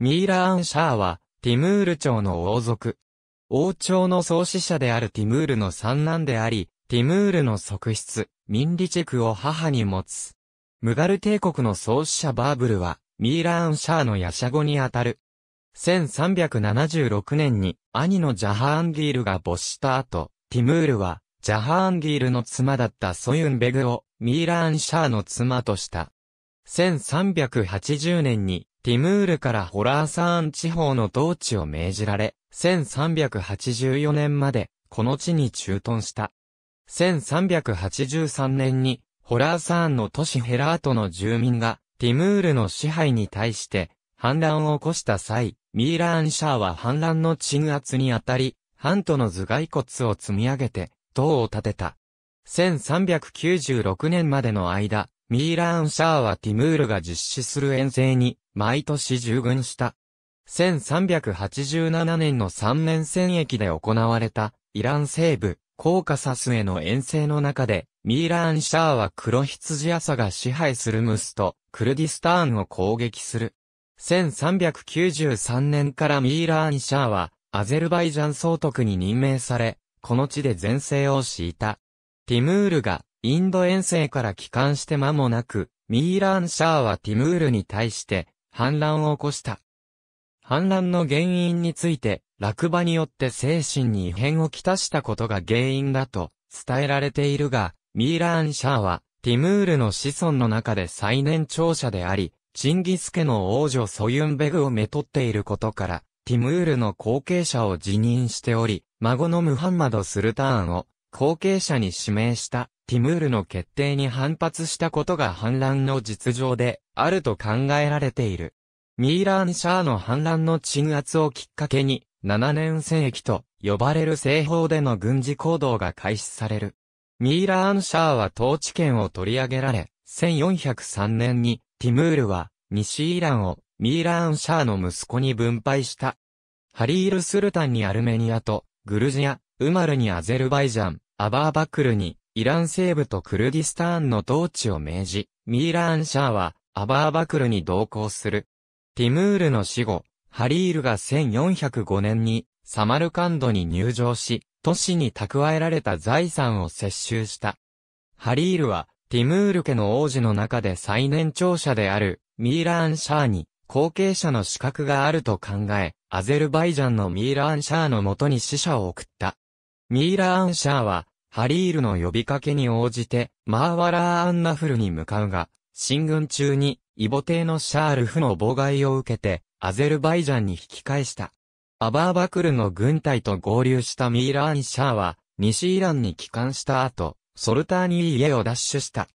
ミーラーン・シャーは、ティムール朝の王族。王朝の創始者であるティムールの三男であり、ティムールの側室、ミンリチェクを母に持つ。ムガル帝国の創始者バーブルは、ミーラーン・シャーのヤシャゴにあたる。1376年に、兄のジャハーンギールが没した後、ティムールは、ジャハーンギールの妻だったソユンベグを、ミーラーン・シャーの妻とした。1380年に、ティムールからホラーサーン地方の統治を命じられ、1384年まで、この地に駐屯した。1383年に、ホラーサーンの都市ヘラートの住民が、ティムールの支配に対して、反乱を起こした際、ミーラーンシャーは反乱の鎮圧にあたり、ハントの頭蓋骨を積み上げて、塔を建てた。1396年までの間、ミーラーンシャーはティムールが実施する遠征に毎年従軍した。1387年の3年戦役で行われた、イラン西部、コーカサスへの遠征の中で、ミーラーン・シャーは黒羊朝が支配するムスと、クルディスターンを攻撃する。1393年からミーラーン・シャーは、アゼルバイジャン総督に任命され、この地で前世を敷いた。ティムールが、インド遠征から帰還して間もなく、ミーラーン・シャーはティムールに対して、反乱を起こした。反乱の原因について、落馬によって精神に異変をきたしたことが原因だと伝えられているが、ミーラーン・シャーは、ティムールの子孫の中で最年長者であり、チンギス家の王女ソユンベグをめとっていることから、ティムールの後継者を辞任しており、孫のムハンマド・スルターンを後継者に指名したティムールの決定に反発したことが反乱の実情であると考えられている。ミーラーン・シャーの反乱の鎮圧をきっかけに、7年戦役と呼ばれる西方での軍事行動が開始される。ミーラーン・シャーは統治権を取り上げられ、1403年にティムールは西イランをミーラーン・シャーの息子に分配した。ハリール・スルタンにアルメニアとグルジア、ウマルにアゼルバイジャン、アバーバクルに、イラン西部とクルディスターンの統治を命じ、ミーラーンシャーは、アバーバクルに同行する。ティムールの死後、ハリールが1405年に、サマルカンドに入城し、都市に蓄えられた財産を接収した。ハリールは、ティムール家の王子の中で最年長者である、ミーラーンシャーに、後継者の資格があると考え、アゼルバイジャンのミーラーンシャーのもとに使者を送った。ミーラ・アンシャーは、ハリールの呼びかけに応じて、マーワラー・アンナフルに向かうが、進軍中に、イボ帝のシャールフの妨害を受けて、アゼルバイジャンに引き返した。アバーバクルの軍隊と合流したミーラ・アンシャーは、西イランに帰還した後、ソルターニー家を奪取した。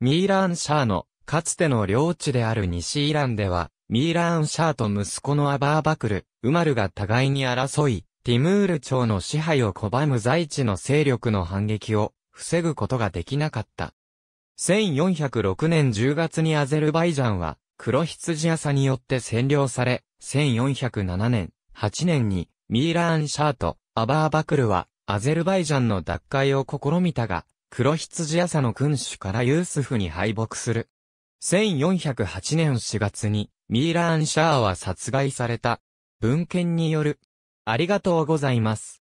ミーラ・アンシャーの、かつての領地である西イランでは、ミーラーンシャーと息子のアバーバクル、ウマルが互いに争い、ティムール朝の支配を拒む在地の勢力の反撃を防ぐことができなかった。1406年10月にアゼルバイジャンは黒羊朝によって占領され、1407年、8年にミーラーン・シャーとアバーバクルはアゼルバイジャンの奪回を試みたが、黒羊朝の君主からユースフに敗北する。1408年4月にミーラーン・シャーは殺害された。文献によるありがとうございます。